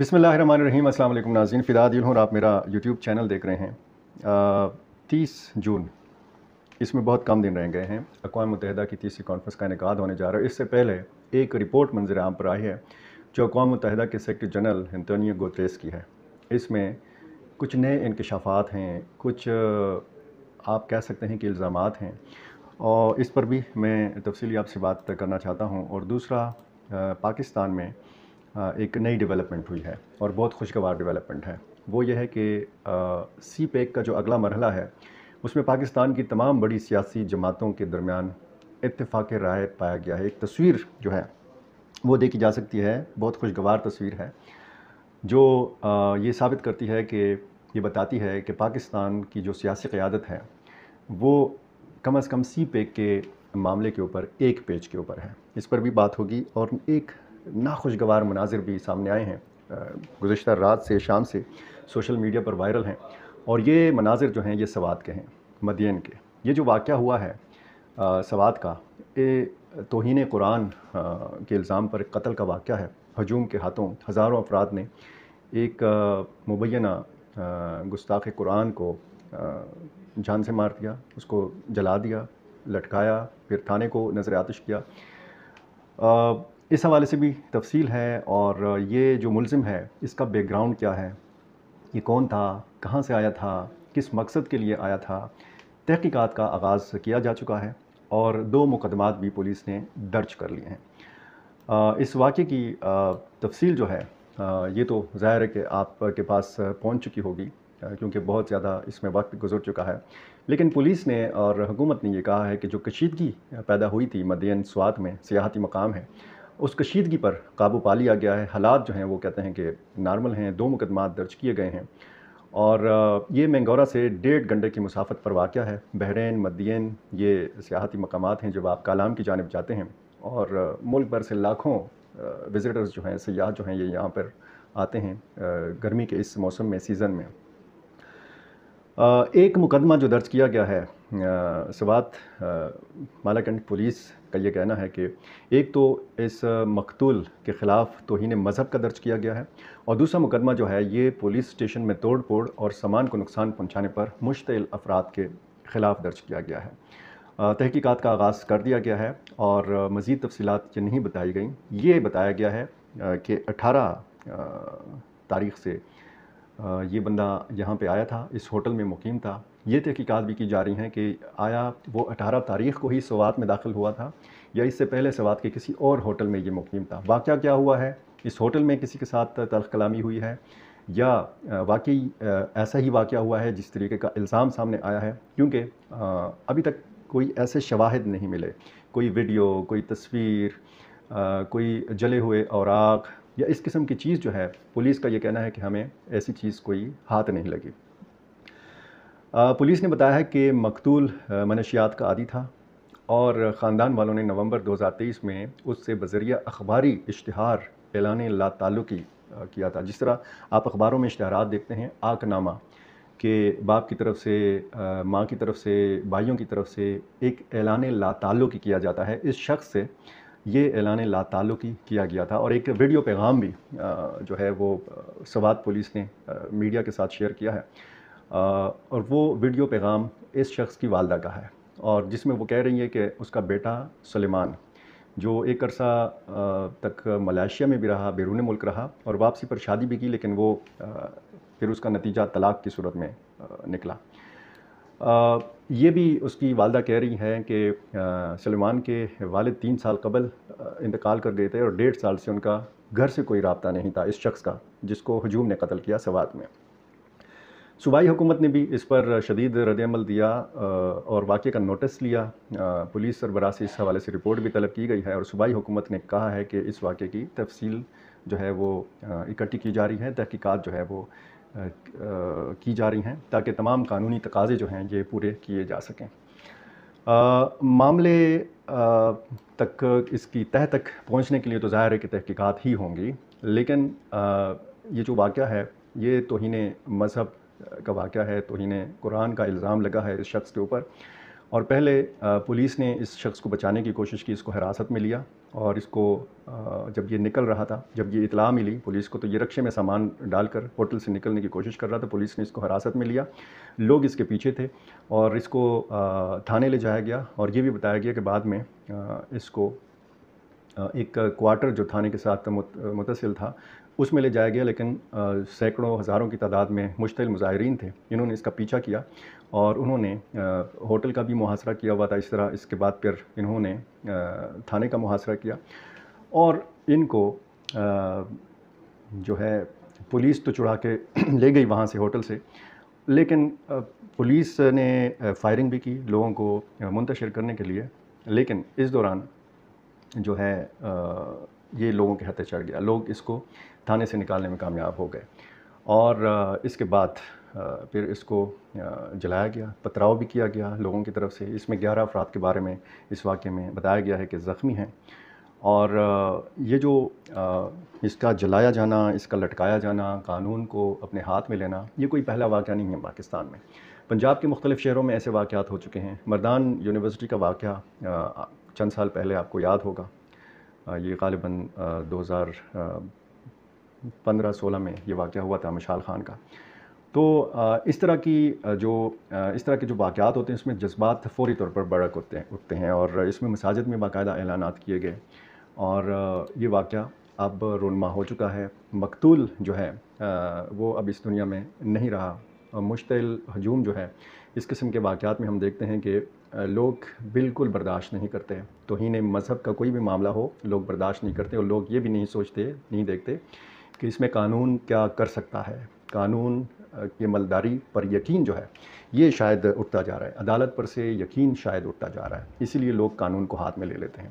بسم اللہ الرحمن الرحیم السلام علیکم ناظرین فدا ہوں اور آپ میرا یوٹیوب چینل دیکھ رہے ہیں تیس جون اس میں بہت کم دن رہ گئے ہیں اقوام متحدہ کی تیسری کانفرنس کا انعقاد ہونے جا رہا ہے اس سے پہلے ایک رپورٹ منظر عام پر آئی ہے جو اقوام متحدہ کے سیکٹری جنرل انتونیو گوتریس کی ہے اس میں کچھ نئے انکشافات ہیں کچھ آپ کہہ سکتے ہیں کہ الزامات ہیں اور اس پر بھی میں تفصیلی آپ سے بات کرنا چاہتا ہوں اور دوسرا پاکستان میں ایک نئی ڈیولپمنٹ ہوئی ہے اور بہت خوشگوار ڈیولپمنٹ ہے وہ یہ ہے کہ سی پیک e کا جو اگلا مرحلہ ہے اس میں پاکستان کی تمام بڑی سیاسی جماعتوں کے درمیان اتفاق رائے پایا گیا ہے ایک تصویر جو ہے وہ دیکھی جا سکتی ہے بہت خوشگوار تصویر ہے جو یہ ثابت کرتی ہے کہ یہ بتاتی ہے کہ پاکستان کی جو سیاسی قیادت ہے وہ کم از کم سی پیک e کے معاملے کے اوپر ایک پیج کے اوپر ہے اس پر بھی بات ہوگی اور ایک ناخوشگوار مناظر بھی سامنے آئے ہیں گزشتہ رات سے شام سے سوشل میڈیا پر وائرل ہیں اور یہ مناظر جو ہیں یہ سوات کے ہیں مدین کے یہ جو واقعہ ہوا ہے سوات کا یہ توہین قرآن کے الزام پر ایک قتل کا واقعہ ہے ہجوم کے ہاتھوں ہزاروں افراد نے ایک مبینہ گستاخ قرآن کو جان سے مار دیا اس کو جلا دیا لٹکایا پھر تھانے کو نظر آتش کیا اس حوالے سے بھی تفصیل ہے اور یہ جو ملزم ہے اس کا بیک گراؤنڈ کیا ہے یہ کون تھا کہاں سے آیا تھا کس مقصد کے لیے آیا تھا تحقیقات کا آغاز کیا جا چکا ہے اور دو مقدمات بھی پولیس نے درج کر لیے ہیں اس واقعے کی تفصیل جو ہے یہ تو ظاہر ہے کہ آپ کے پاس پہنچ چکی ہوگی کیونکہ بہت زیادہ اس میں وقت گزر چکا ہے لیکن پولیس نے اور حکومت نے یہ کہا ہے کہ جو کشیدگی پیدا ہوئی تھی مدین سوات میں سیاحتی مقام ہے اس کشیدگی پر قابو پا لیا گیا ہے حالات جو ہیں وہ کہتے ہیں کہ نارمل ہیں دو مقدمات درج کیے گئے ہیں اور یہ مینگورا سے ڈیڑھ گھنٹے کی مسافت پر واقع ہے بحرین مدین یہ سیاحتی مقامات ہیں جو آپ کالام کی جانب جاتے ہیں اور ملک بھر سے لاکھوں وزٹرز جو ہیں سیاح جو ہیں یہ یہاں پر آتے ہیں گرمی کے اس موسم میں سیزن میں ایک مقدمہ جو درج کیا گیا ہے سوات مالاکنڈ پولیس کا یہ کہنا ہے کہ ایک تو اس مقتول کے خلاف توہین مذہب کا درج کیا گیا ہے اور دوسرا مقدمہ جو ہے یہ پولیس اسٹیشن میں توڑ پھوڑ اور سامان کو نقصان پہنچانے پر مشتعل افراد کے خلاف درج کیا گیا ہے تحقیقات کا آغاز کر دیا گیا ہے اور مزید تفصیلات یہ نہیں بتائی گئیں یہ بتایا گیا ہے کہ اٹھارہ تاریخ سے یہ بندہ یہاں پہ آیا تھا اس ہوٹل میں مقیم تھا یہ تحقیقات بھی کی جا رہی ہیں کہ آیا وہ اٹھارہ تاریخ کو ہی سوات میں داخل ہوا تھا یا اس سے پہلے سوات کے کسی اور ہوٹل میں یہ مقیم تھا واقعہ کیا ہوا ہے اس ہوٹل میں کسی کے ساتھ تلخ کلامی ہوئی ہے یا واقعی ایسا ہی واقعہ ہوا ہے جس طریقے کا الزام سامنے آیا ہے کیونکہ ابھی تک کوئی ایسے شواہد نہیں ملے کوئی ویڈیو کوئی تصویر کوئی جلے ہوئے اوراق یا اس قسم کی چیز جو ہے پولیس کا یہ کہنا ہے کہ ہمیں ایسی چیز کوئی ہاتھ نہیں لگی پولیس نے بتایا ہے کہ مقتول منشیات کا عادی تھا اور خاندان والوں نے نومبر دو ہزار تیئیس میں اس سے بذریعہ اخباری اشتہار اعلان لا تعلقی کیا تھا جس طرح آپ اخباروں میں اشتہارات دیکھتے ہیں آک نامہ کہ باپ کی طرف سے ماں کی طرف سے بھائیوں کی طرف سے ایک اعلان لا تعلق کیا جاتا ہے اس شخص سے یہ اعلان لا تعلق کیا گیا تھا اور ایک ویڈیو پیغام بھی جو ہے وہ سوات پولیس نے میڈیا کے ساتھ شیئر کیا ہے اور وہ ویڈیو پیغام اس شخص کی والدہ کا ہے اور جس میں وہ کہہ رہی ہے کہ اس کا بیٹا سلیمان جو ایک عرصہ تک ملائیشیا میں بھی رہا بیرون ملک رہا اور واپسی پر شادی بھی کی لیکن وہ پھر اس کا نتیجہ طلاق کی صورت میں نکلا یہ بھی اس کی والدہ کہہ رہی ہے کہ سلیمان کے والد تین سال قبل انتقال کر گئے تھے اور ڈیڑھ سال سے ان کا گھر سے کوئی رابطہ نہیں تھا اس شخص کا جس کو ہجوم نے قتل کیا سوات میں صوبائی حکومت نے بھی اس پر شدید رد عمل دیا اور واقعے کا نوٹس لیا پولیس سربراہ سے اس حوالے سے رپورٹ بھی طلب کی گئی ہے اور صوبائی حکومت نے کہا ہے کہ اس واقعے کی تفصیل جو ہے وہ اکٹی کی جا رہی ہے تحقیقات جو ہے وہ کی جا رہی ہیں تاکہ تمام قانونی تقاضے جو ہیں یہ پورے کیے جا سکیں معاملے تک اس کی تہہ تک پہنچنے کے لیے تو ظاہر ہے کہ تحقیقات ہی ہوں گی لیکن یہ جو واقعہ ہے یہ توہین مذہب کا واقعہ ہے تو انہیں قرآن کا الزام لگا ہے اس شخص کے اوپر اور پہلے پولیس نے اس شخص کو بچانے کی کوشش کی اس کو حراست میں لیا اور اس کو جب یہ نکل رہا تھا جب یہ اطلاع ملی پولیس کو تو یہ رقشے میں سامان ڈال کر ہوٹل سے نکلنے کی کوشش کر رہا تھا پولیس نے اس کو حراست میں لیا لوگ اس کے پیچھے تھے اور اس کو تھانے لے جایا گیا اور یہ بھی بتایا گیا کہ بعد میں اس کو ایک کوارٹر جو تھانے کے ساتھ متصل تھا اس میں لے جایا گیا لیکن سینکڑوں ہزاروں کی تعداد میں مشتعل مظاہرین تھے انہوں نے اس کا پیچھا کیا اور انہوں نے ہوٹل کا بھی محاصرہ کیا ہوا تھا اس طرح اس کے بعد پھر انہوں نے تھانے کا محاصرہ کیا اور ان کو جو ہے پولیس تو چڑھا کے لے گئی وہاں سے ہوٹل سے لیکن پولیس نے فائرنگ بھی کی لوگوں کو منتشر کرنے کے لیے لیکن اس دوران جو ہے یہ لوگوں کے ہتھے چڑھ گیا لوگ اس کو تھانے سے نکالنے میں کامیاب ہو گئے اور اس کے بعد پھر اس کو جلایا گیا پتراؤ بھی کیا گیا لوگوں کی طرف سے اس میں گیارہ افراد کے بارے میں اس واقعے میں بتایا گیا ہے کہ زخمی ہیں اور یہ جو اس کا جلایا جانا اس کا لٹکایا جانا قانون کو اپنے ہاتھ میں لینا یہ کوئی پہلا واقعہ نہیں ہے پاکستان میں پنجاب کے مختلف شہروں میں ایسے واقعات ہو چکے ہیں مردان یونیورسٹی کا واقعہ چند سال پہلے آپ کو یاد ہوگا یہ غالباً دو ہزار پندرہ سولہ میں یہ واقعہ ہوا تھا مشال خان کا تو اس طرح کی جو اس طرح کے جو واقعات ہوتے ہیں اس میں جذبات فوری طور پر بڑک ہوتے ہیں اٹھتے ہیں اور اس میں مساجد میں باقاعدہ اعلانات کیے گئے اور یہ واقعہ اب رونما ہو چکا ہے مقتول جو ہے وہ اب اس دنیا میں نہیں رہا مشتعل ہجوم جو ہے اس قسم کے واقعات میں ہم دیکھتے ہیں کہ لوگ بالکل برداشت نہیں کرتے توہین مذہب کا کوئی بھی معاملہ ہو لوگ برداشت نہیں کرتے اور لوگ یہ بھی نہیں سوچتے نہیں دیکھتے کہ اس میں قانون کیا کر سکتا ہے قانون کی ملداری پر یقین جو ہے یہ شاید اٹھتا جا رہا ہے عدالت پر سے یقین شاید اٹھتا جا رہا ہے اسی لیے لوگ قانون کو ہاتھ میں لے لیتے ہیں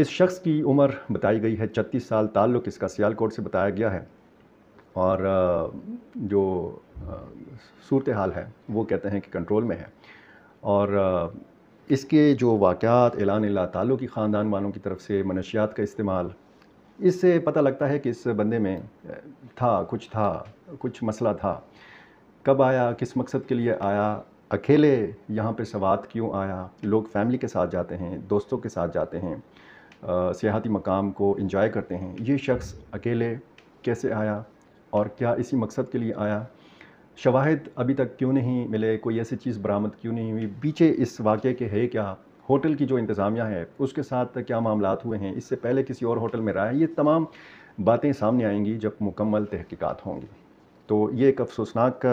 اس شخص کی عمر بتائی گئی ہے چھتیس سال تعلق اس کا سیال کورٹ سے بتایا گیا ہے اور جو صورتحال ہے وہ کہتے ہیں کہ کنٹرول میں ہے اور اس کے جو واقعات اعلان اللہ تعالیٰ کی خاندان والوں کی طرف سے منشیات کا استعمال اس سے پتہ لگتا ہے کہ اس بندے میں تھا کچھ تھا کچھ مسئلہ تھا کب آیا کس مقصد کے لیے آیا اکیلے یہاں پہ سوات کیوں آیا لوگ فیملی کے ساتھ جاتے ہیں دوستوں کے ساتھ جاتے ہیں سیاحتی مقام کو انجوائے کرتے ہیں یہ شخص اکیلے کیسے آیا اور کیا اسی مقصد کے لیے آیا شواہد ابھی تک کیوں نہیں ملے کوئی ایسی چیز برآمد کیوں نہیں ہوئی پیچھے اس واقعے کے ہے کیا ہوٹل کی جو انتظامیہ ہے اس کے ساتھ کیا معاملات ہوئے ہیں اس سے پہلے کسی اور ہوٹل میں رہا ہے یہ تمام باتیں سامنے آئیں گی جب مکمل تحقیقات ہوں گی تو یہ ایک افسوسناک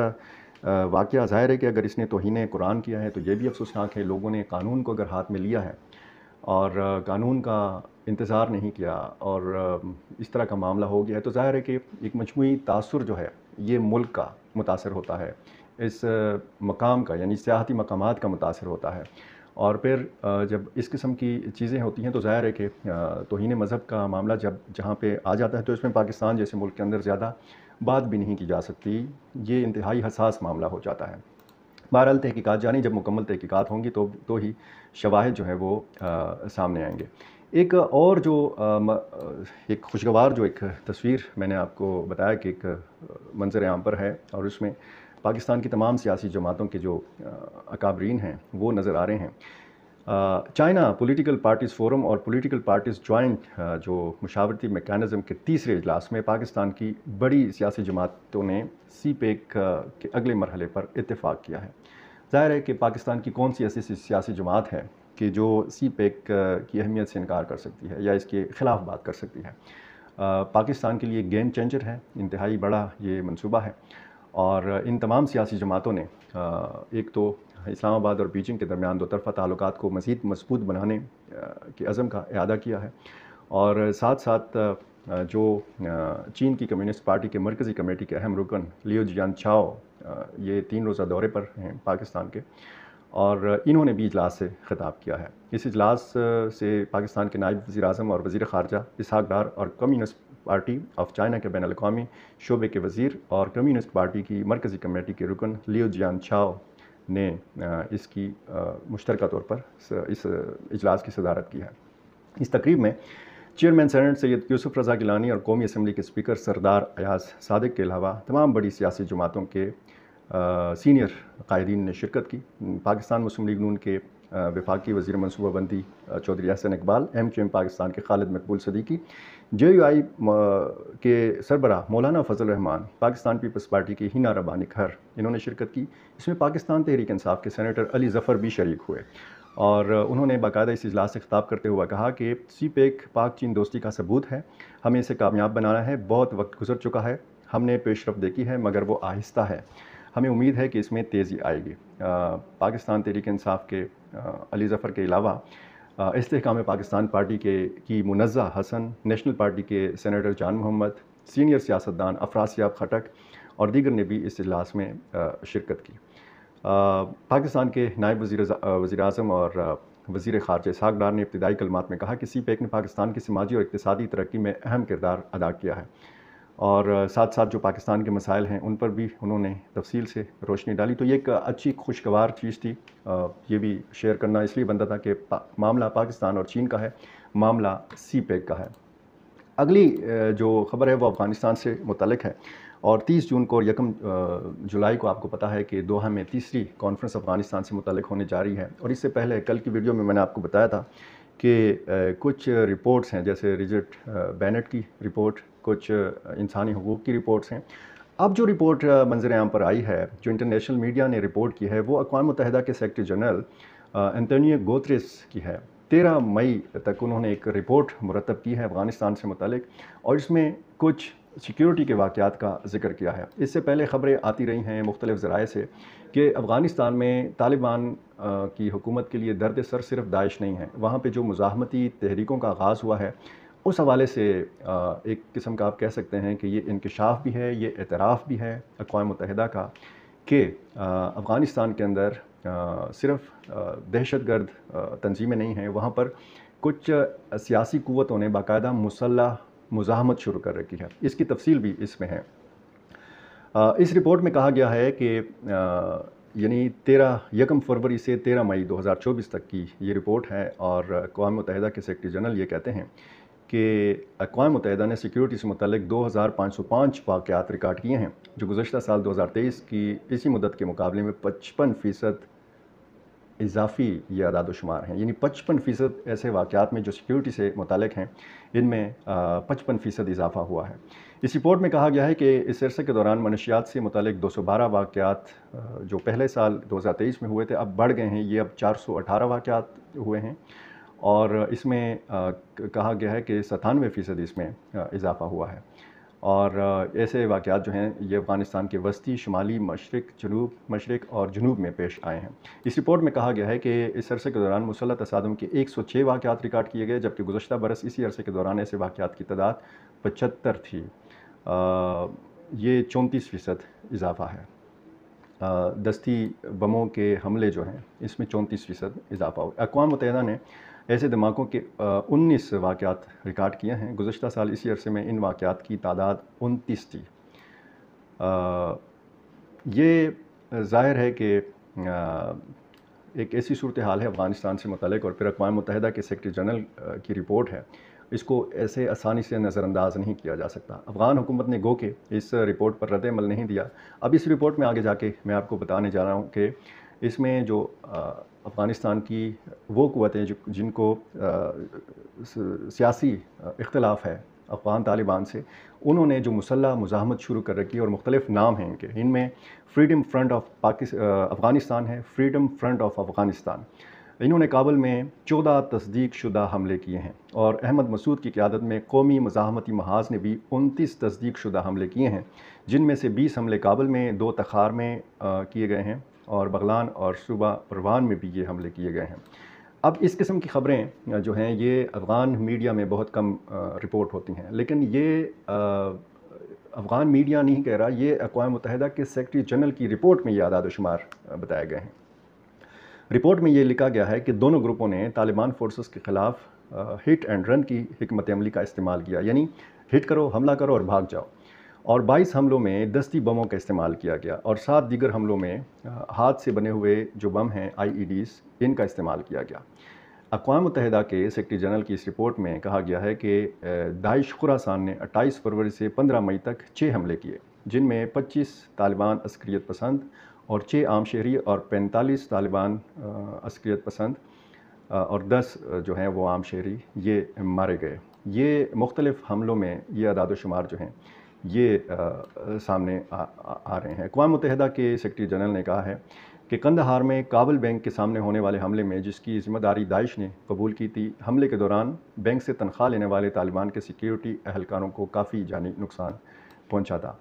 واقعہ ظاہر ہے کہ اگر اس نے توہین قرآن کیا ہے تو یہ بھی افسوسناک ہے لوگوں نے قانون کو اگر ہاتھ میں لیا ہے اور قانون کا انتظار نہیں کیا اور اس طرح کا معاملہ ہو گیا ہے تو ظاہر ہے کہ ایک مجموعی تاثر جو ہے یہ ملک کا متاثر ہوتا ہے اس مقام کا یعنی سیاحتی مقامات کا متاثر ہوتا ہے اور پھر جب اس قسم کی چیزیں ہوتی ہیں تو ظاہر ہے کہ توہین مذہب کا معاملہ جب جہاں پہ آ جاتا ہے تو اس میں پاکستان جیسے ملک کے اندر زیادہ بات بھی نہیں کی جا سکتی یہ انتہائی حساس معاملہ ہو جاتا ہے بہرحال تحقیقات جانی جب مکمل تحقیقات ہوں گی تو تو ہی شواہد جو ہیں وہ سامنے آئیں گے ایک اور جو ایک خوشگوار جو ایک تصویر میں نے آپ کو بتایا کہ ایک منظر عام پر ہے اور اس میں پاکستان کی تمام سیاسی جماعتوں کے جو اکابرین ہیں وہ نظر آ رہے ہیں چائنا پولیٹیکل پارٹیز فورم اور پولیٹیکل پارٹیز جوائنٹ جو مشاورتی میکانزم کے تیسرے اجلاس میں پاکستان کی بڑی سیاسی جماعتوں نے سی پیک کے اگلے مرحلے پر اتفاق کیا ہے ظاہر ہے کہ پاکستان کی کون سی ایسی سیاسی جماعت ہے کہ جو سی پیک کی اہمیت سے انکار کر سکتی ہے یا اس کے خلاف بات کر سکتی ہے پاکستان کے لیے گیم چینجر ہے انتہائی بڑا یہ منصوبہ ہے اور ان تمام سیاسی جماعتوں نے ایک تو اسلام آباد اور بیجنگ کے درمیان دو طرفہ تعلقات کو مزید مضبوط بنانے کے عزم کا اعادہ کیا ہے اور ساتھ ساتھ جو چین کی کمیونسٹ پارٹی کے مرکزی کمیٹی کے اہم رکن لیو جیان چاؤ یہ تین روزہ دورے پر ہیں پاکستان کے اور انہوں نے بھی اجلاس سے خطاب کیا ہے اس اجلاس سے پاکستان کے نائب وزیر اعظم اور وزیر خارجہ اسحاق ڈار اور کمیونسٹ پارٹی آف چائنا کے بین الاقوامی شعبے کے وزیر اور کمیونسٹ پارٹی کی مرکزی کمیٹی کے رکن لیو جیان چھاؤ نے اس کی مشترکہ طور پر اس اجلاس کی صدارت کی ہے اس تقریب میں چیئرمین سینٹ سید یوسف رضا گیلانی اور قومی اسمبلی کے اسپیکر سردار ایاز صادق کے علاوہ تمام بڑی سیاسی جماعتوں کے سینئر قائدین نے شرکت کی پاکستان مسلم لیگ نون کے وفاقی وزیر منصوبہ بندی Chaudhry Ahsan Iqbal M Q M Pakistan کے خالد مقبول صدیقی جے یو آئی کے سربراہ مولانا فضل الرحمان پاکستان پیپلز پارٹی کی ہینا ربانی گھر انہوں نے شرکت کی اس میں پاکستان تحریک انصاف کے سینیٹر علی ظفر بھی شریک ہوئے اور انہوں نے باقاعدہ اس اجلاس سے خطاب کرتے ہوئے کہا کہ سی پیک پاک چین دوستی کا ثبوت ہے ہمیں اسے کامیاب بنانا ہے بہت وقت گزر چکا ہے ہم نے پیش رفت دیکھی ہے مگر وہ آہستہ ہے ہمیں امید ہے کہ اس میں تیزی آئے گی پاکستان تحریک انصاف کے علی ظفر کے علاوہ استحکام پاکستان پارٹی کے کی منزہ حسن نیشنل پارٹی کے سینیٹر جان محمد سینئر سیاستدان افراسیاب خٹک اور دیگر نے بھی اس اجلاس میں شرکت کی پاکستان کے نائب وزیر وزیر اعظم اور وزیر خارجہ ساگ ڈار نے ابتدائی کلمات میں کہا کہ سی پیک نے پاکستان کی سماجی اور اقتصادی ترقی میں اہم کردار ادا کیا ہے اور ساتھ ساتھ جو پاکستان کے مسائل ہیں ان پر بھی انہوں نے تفصیل سے روشنی ڈالی تو یہ ایک اچھی خوشگوار چیز تھی یہ بھی شیئر کرنا اس لیے بنتا تھا کہ معاملہ پاکستان اور چین کا ہے معاملہ سی پیک کا ہے اگلی جو خبر ہے وہ افغانستان سے متعلق ہے اور تیس جون کو اور یکم جولائی کو آپ کو پتا ہے کہ دوحہ میں تیسری کانفرنس افغانستان سے متعلق ہونے جاری ہے اور اس سے پہلے کل کی ویڈیو میں میں نے آپ کو بتایا تھا کہ کچھ رپورٹس ہیں جیسے ریجٹ بینٹ کی رپورٹ کچھ انسانی حقوق کی رپورٹس ہیں اب جو رپورٹ منظر عام پر آئی ہے جو انٹرنیشنل میڈیا نے رپورٹ کی ہے وہ اقوام متحدہ کے سیکٹری جنرل انتونیو گوتریس کی ہے تیرہ مئی تک انہوں نے ایک رپورٹ مرتب کی ہے افغانستان سے متعلق اور اس میں کچھ سیکیورٹی کے واقعات کا ذکر کیا ہے اس سے پہلے خبریں آتی رہی ہیں مختلف ذرائع سے کہ افغانستان میں طالبان کی حکومت کے لیے درد سر صرف داعش نہیں ہے وہاں پہ جو مزاحمتی تحریکوں کا آغاز ہوا ہے اس حوالے سے ایک قسم کا آپ کہہ سکتے ہیں کہ یہ انکشاف بھی ہے یہ اعتراف بھی ہے اقوام متحدہ کا کہ افغانستان کے اندر صرف دہشت گرد تنظیمیں نہیں ہیں وہاں پر کچھ سیاسی قوتوں نے باقاعدہ مسلح مزاحمت شروع کر رکھی ہے اس کی تفصیل بھی اس میں ہے اس رپورٹ میں کہا گیا ہے کہ یعنی تیرہ یکم فروری سے تیرہ مئی دو ہزار چوبیس تک کی یہ رپورٹ ہے اور اقوام متحدہ کے سیکرٹری جنرل یہ کہتے ہیں کہ اقوام متحدہ نے سیکیورٹی سے متعلق دو ہزار پانچ سو پانچ واقعات ریکارڈ کیے ہیں جو گزشتہ سال دو ہزار تیئیس کی اسی مدت کے مقابلے میں پچپن فیصد اضافی یہ اعداد و شمار ہیں یعنی پچپن فیصد ایسے واقعات میں جو سیکیورٹی سے متعلق ہیں ان میں پچپن فیصد اضافہ ہوا ہے اس رپورٹ میں کہا گیا ہے کہ اس عرصے کے دوران منشیات سے متعلق دو سو بارہ واقعات جو پہلے سال دو ہزار تیئیس میں ہوئے تھے اب بڑھ گئے ہیں یہ اب چار سو اٹھارہ واقعات ہوئے ہیں اور اس میں کہا گیا ہے کہ ستانوے فیصد اس میں اضافہ ہوا ہے اور ایسے واقعات جو ہیں یہ افغانستان کے وسطی شمالی مشرق جنوب مشرق اور جنوب میں پیش آئے ہیں اس رپورٹ میں کہا گیا ہے کہ اس عرصے کے دوران مسلح تصادم کے ایک سو چھ واقعات ریکارڈ کیے گئے جبکہ گزشتہ برس اسی عرصے کے دوران ایسے واقعات کی تعداد پچہتر تھی یہ چونتیس فیصد اضافہ ہے دستی بموں کے حملے جو ہیں اس میں چونتیس فیصد اضافہ ہوا اقوام متحدہ نے ایسے دھماکوں کے انیس واقعات ریکارڈ کیے ہیں گزشتہ سال اسی عرصے میں ان واقعات کی تعداد انتیس تھی یہ ظاہر ہے کہ ایک ایسی صورتحال ہے افغانستان سے متعلق اور پھر اقوام متحدہ کے سیکٹری جنرل کی رپورٹ ہے اس کو ایسے آسانی سے نظر انداز نہیں کیا جا سکتا افغان حکومت نے گو کے اس رپورٹ پر رد عمل نہیں دیا اب اس رپورٹ میں آگے جا کے میں آپ کو بتانے جا رہا ہوں کہ اس میں جو افغانستان کی وہ قوتیں جن کو سیاسی اختلاف ہے افغان طالبان سے انہوں نے جو مسلح مزاحمت شروع کر رکھی اور مختلف نام ہیں ان کے ان میں فریڈم فرنٹ آف پاکست افغانستان ہے فریڈم فرنٹ آف افغانستان انہوں نے کابل میں چودہ تصدیق شدہ حملے کیے ہیں اور احمد مسعود کی قیادت میں قومی مزاحمتی محاذ نے بھی انتیس تصدیق شدہ حملے کیے ہیں جن میں سے بیس حملے کابل میں دو تخار میں کیے گئے ہیں اور بغلان اور صوبہ پروان میں بھی یہ حملے کیے گئے ہیں اب اس قسم کی خبریں جو ہیں یہ افغان میڈیا میں بہت کم رپورٹ ہوتی ہیں لیکن یہ افغان میڈیا نہیں کہہ رہا یہ اقوام متحدہ کے سیکٹری جنرل کی رپورٹ میں یہ اعداد و شمار بتائے گئے ہیں رپورٹ میں یہ لکھا گیا ہے کہ دونوں گروپوں نے طالبان فورسز کے خلاف ہٹ اینڈ رن کی حکمت عملی کا استعمال کیا یعنی ہٹ کرو حملہ کرو اور بھاگ جاؤ اور بائیس حملوں میں دستی بموں کا استعمال کیا گیا اور سات دیگر حملوں میں ہاتھ سے بنے ہوئے جو بم ہیں آئی ای ڈیز ان کا استعمال کیا گیا اقوام متحدہ کے سیکٹری جنرل کی اس رپورٹ میں کہا گیا ہے کہ داعش خوراسان نے اٹھائیس فروری سے پندرہ مئی تک چھ حملے کیے جن میں پچیس طالبان عسکریت پسند اور چھ عام شہری اور پینتالیس طالبان عسکریت پسند اور دس جو ہیں وہ عام شہری یہ مارے گئے یہ مختلف حملوں میں یہ اعداد و شمار جو ہیں یہ سامنے آ رہے ہیں اقوام متحدہ کے سیکٹری جنرل نے کہا ہے کہ کندہار میں کابل بینک کے سامنے ہونے والے حملے میں جس کی ذمہ داری داعش نے قبول کی تھی حملے کے دوران بینک سے تنخواہ لینے والے طالبان کے سیکیورٹی اہلکاروں کو کافی جانی نقصان پہنچا تھا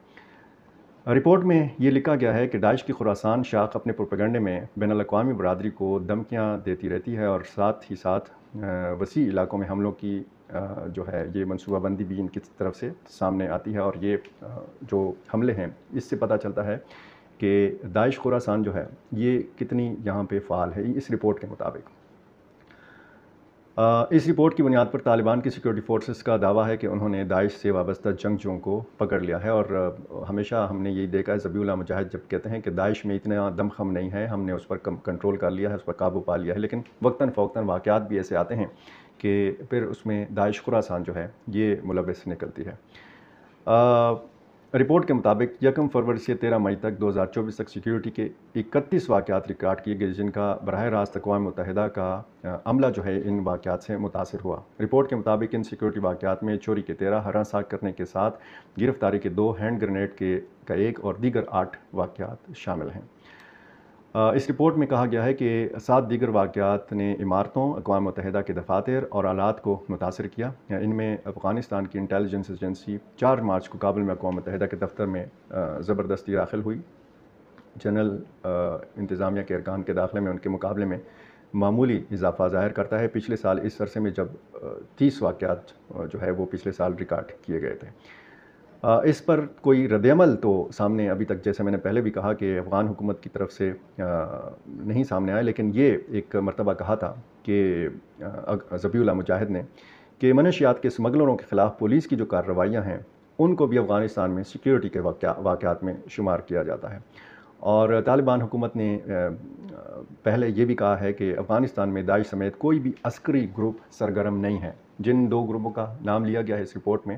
رپورٹ میں یہ لکھا گیا ہے کہ داعش کی خوراسان شاخ اپنے پروپیگنڈے میں بین الاقوامی برادری کو دھمکیاں دیتی رہتی ہے اور ساتھ ہی ساتھ وسیع علاقوں میں حملوں کی جو ہے یہ منصوبہ بندی بھی ان کی طرف سے سامنے آتی ہے اور یہ جو حملے ہیں اس سے پتہ چلتا ہے کہ داعش خوراسان جو ہے یہ کتنی یہاں پہ فعال ہے اس رپورٹ کے مطابق اس رپورٹ کی بنیاد پر طالبان کی سیکیورٹی فورسز کا دعویٰ ہے کہ انہوں نے داعش سے وابستہ جنگ کو پکڑ لیا ہے اور ہمیشہ ہم نے یہی دیکھا ہے زبی اللہ مجاہد جب کہتے ہیں کہ داعش میں اتنا دمخم نہیں ہے ہم نے اس پر کنٹرول کر لیا ہے اس پر قابو پا لیا ہے لیکن وقتاً فوقتاً واقعات بھی ایسے آتے ہیں کہ پھر اس میں داعش خراسان جو ہے یہ ملوث نکلتی ہے رپورٹ کے مطابق یکم فروری سے تیرہ مئی تک دو ہزار چوبیس تک سیکیورٹی کے اکتیس واقعات ریکارڈ کیے گئے جن کا براہ راست اقوام متحدہ کا عملہ جو ہے ان واقعات سے متاثر ہوا رپورٹ کے مطابق ان سیکیورٹی واقعات میں چوری کے تیرہ ہرا ساک کرنے کے ساتھ گرفتاری کے دو ہینڈ گرینیڈ کے کا ایک اور دیگر آٹھ واقعات شامل ہیں اس رپورٹ میں کہا گیا ہے کہ سات دیگر واقعات نے عمارتوں اقوام متحدہ کے دفاتر اور آلات کو متاثر کیا ان میں افغانستان کی انٹیلیجنس ایجنسی چار مارچ کو کابل میں اقوام متحدہ کے دفتر میں زبردستی داخل ہوئی جنرل انتظامیہ کے ارکان کے داخلے میں ان کے مقابلے میں معمولی اضافہ ظاہر کرتا ہے پچھلے سال اس عرصے میں جب تیس واقعات جو ہے وہ پچھلے سال ریکارڈ کیے گئے تھے اس پر کوئی رد عمل تو سامنے ابھی تک جیسے میں نے پہلے بھی کہا کہ افغان حکومت کی طرف سے نہیں سامنے آیا لیکن یہ ایک مرتبہ کہا تھا کہ زبی اللہ مجاہد نے کہ منشیات کے سمگلروں کے خلاف پولیس کی جو کارروائیاں ہیں ان کو بھی افغانستان میں سیکیورٹی کے واقعات میں شمار کیا جاتا ہے اور طالبان حکومت نے پہلے یہ بھی کہا ہے کہ افغانستان میں داعش سمیت کوئی بھی عسکری گروپ سرگرم نہیں ہے جن دو گروپوں کا نام لیا گیا ہے اس رپورٹ میں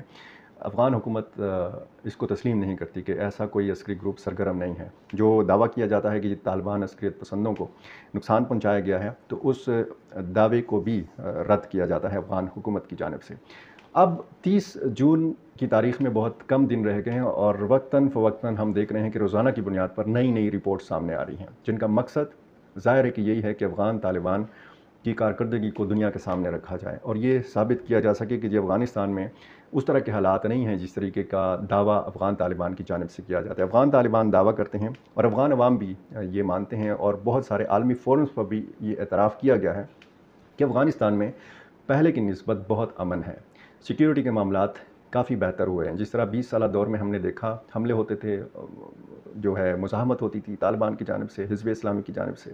افغان حکومت اس کو تسلیم نہیں کرتی کہ ایسا کوئی عسکری گروپ سرگرم نہیں ہے جو دعویٰ کیا جاتا ہے کہ طالبان عسکریت پسندوں کو نقصان پہنچایا گیا ہے تو اس دعوے کو بھی رد کیا جاتا ہے افغان حکومت کی جانب سے اب تیس جون کی تاریخ میں بہت کم دن رہ گئے ہیں اور وقتاً فوقتاً ہم دیکھ رہے ہیں کہ روزانہ کی بنیاد پر نئی نئی رپورٹ سامنے آ رہی ہیں جن کا مقصد ظاہر ہے کہ یہی ہے کہ افغان طالبان کی کارکردگی کو دنیا کے سامنے رکھا جائے اور یہ ثابت کیا جا سکے کہ یہ جی افغانستان میں اس طرح کے حالات نہیں ہیں جس طریقے کا دعویٰ افغان طالبان کی جانب سے کیا جاتا ہے افغان طالبان دعویٰ کرتے ہیں اور افغان عوام بھی یہ مانتے ہیں اور بہت سارے عالمی فورمز پر بھی یہ اعتراف کیا گیا ہے کہ افغانستان میں پہلے کی نسبت بہت امن ہے سیکیورٹی کے معاملات کافی بہتر ہوئے ہیں جس طرح بیس سالہ دور میں ہم نے دیکھا حملے ہوتے تھے جو ہے مزاحمت ہوتی تھی طالبان کی جانب سے حزب اسلامی کی جانب سے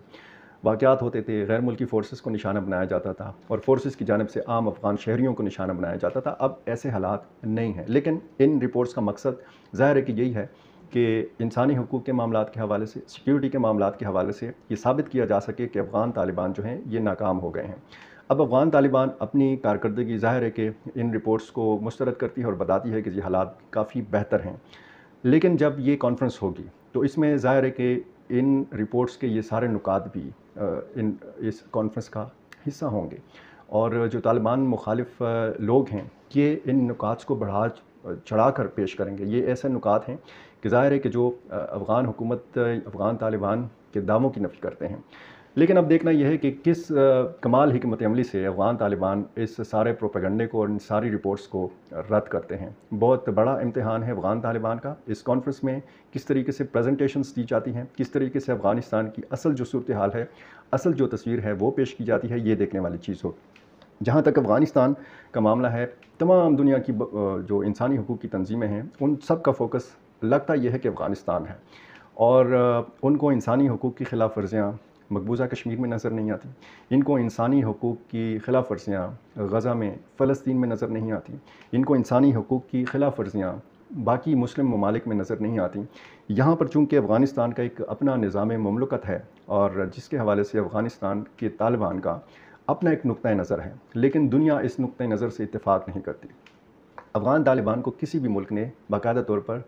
واقعات ہوتے تھے غیر ملکی فورسز کو نشانہ بنایا جاتا تھا اور فورسز کی جانب سے عام افغان شہریوں کو نشانہ بنایا جاتا تھا اب ایسے حالات نہیں ہیں لیکن ان رپورٹس کا مقصد ظاہر ہے کہ یہی ہے کہ انسانی حقوق کے معاملات کے حوالے سے سیکیورٹی کے معاملات کے حوالے سے یہ ثابت کیا جا سکے کہ افغان طالبان جو ہیں یہ ناکام ہو گئے ہیں اب افغان طالبان اپنی کارکردگی ظاہر ہے کہ ان رپورٹس کو مسترد کرتی ہے اور بتاتی ہے کہ یہ حالات کافی بہتر ہیں لیکن جب یہ کانفرنس ہوگی تو اس میں ظاہر ہے کہ ان رپورٹس کے یہ سارے نکات بھی ان اس کانفرنس کا حصہ ہوں گے اور جو طالبان مخالف لوگ ہیں یہ ان نکات کو بڑھا چڑھا کر پیش کریں گے یہ ایسے نکات ہیں کہ ظاہر ہے کہ جو افغان حکومت افغان طالبان کے دعووں کی نفی کرتے ہیں لیکن اب دیکھنا یہ ہے کہ کس کمال حکمت عملی سے افغان طالبان اس سارے پروپیگنڈے کو اور ان ساری رپورٹس کو رد کرتے ہیں بہت بڑا امتحان ہے افغان طالبان کا اس کانفرنس میں کس طریقے سے پریزنٹیشنز دی جاتی ہیں کس طریقے سے افغانستان کی اصل جو صورتحال ہے اصل جو تصویر ہے وہ پیش کی جاتی ہے یہ دیکھنے والی چیز ہو جہاں تک افغانستان کا معاملہ ہے تمام دنیا کی جو انسانی حقوق کی تنظیمیں ہیں ان سب کا فوکس لگتا یہ ہے کہ افغانستان ہے اور ان کو انسانی حقوق کی خلاف ورزیاں مقبوضہ کشمیر میں نظر نہیں آتی ان کو انسانی حقوق کی خلاف ورزیاں غزہ میں فلسطین میں نظر نہیں آتی ان کو انسانی حقوق کی خلاف ورزیاں باقی مسلم ممالک میں نظر نہیں آتی یہاں پر چونکہ افغانستان کا ایک اپنا نظام مملکت ہے اور جس کے حوالے سے افغانستان کے طالبان کا اپنا ایک نقطۂ نظر ہے لیکن دنیا اس نقطۂ نظر سے اتفاق نہیں کرتی افغان طالبان کو کسی بھی ملک نے باقاعدہ طور پر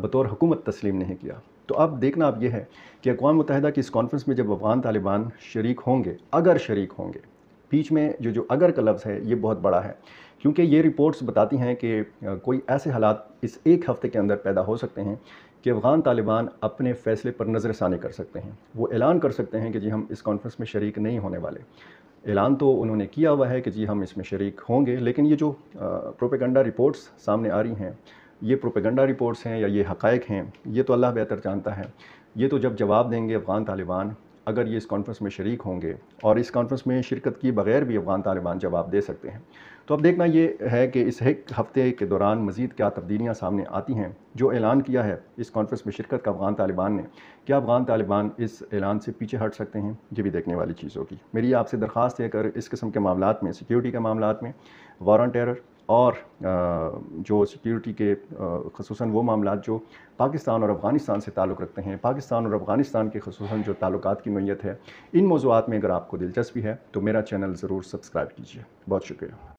بطور حکومت تسلیم نہیں کیا تو اب دیکھنا اب یہ ہے کہ اقوام متحدہ کی اس کانفرنس میں جب افغان طالبان شریک ہوں گے اگر شریک ہوں گے بیچ میں جو جو اگر کا لفظ ہے یہ بہت بڑا ہے کیونکہ یہ رپورٹس بتاتی ہیں کہ کوئی ایسے حالات اس ایک ہفتے کے اندر پیدا ہو سکتے ہیں کہ افغان طالبان اپنے فیصلے پر نظر ثانی کر سکتے ہیں وہ اعلان کر سکتے ہیں کہ جی ہم اس کانفرنس میں شریک نہیں ہونے والے اعلان تو انہوں نے کیا ہوا ہے کہ جی ہم اس میں شریک ہوں گے لیکن یہ جو پروپیگنڈا رپورٹس سامنے آ رہی ہیں یہ پروپیگنڈا رپورٹس ہیں یا یہ حقائق ہیں یہ تو اللہ بہتر جانتا ہے یہ تو جب جواب دیں گے افغان طالبان اگر یہ اس کانفرنس میں شریک ہوں گے اور اس کانفرنس میں شرکت کی بغیر بھی افغان طالبان جواب دے سکتے ہیں تو اب دیکھنا یہ ہے کہ اس ایک ہفتے کے دوران مزید کیا تبدیلیاں سامنے آتی ہیں جو اعلان کیا ہے اس کانفرنس میں شرکت کا افغان طالبان نے کیا افغان طالبان اس اعلان سے پیچھے ہٹ سکتے ہیں یہ بھی دیکھنے والی چیزوں کی میری آپ سے درخواست ہے اگر اس قسم کے معاملات میں سیکیورٹی کے معاملات میں وارن ٹیرر اور جو سیکیورٹی کے خصوصاً وہ معاملات جو پاکستان اور افغانستان سے تعلق رکھتے ہیں پاکستان اور افغانستان کے خصوصاً جو تعلقات کی نوعیت ہے ان موضوعات میں اگر آپ کو دلچسپی ہے تو میرا چینل ضرور سبسکرائب کیجیے بہت شکریہ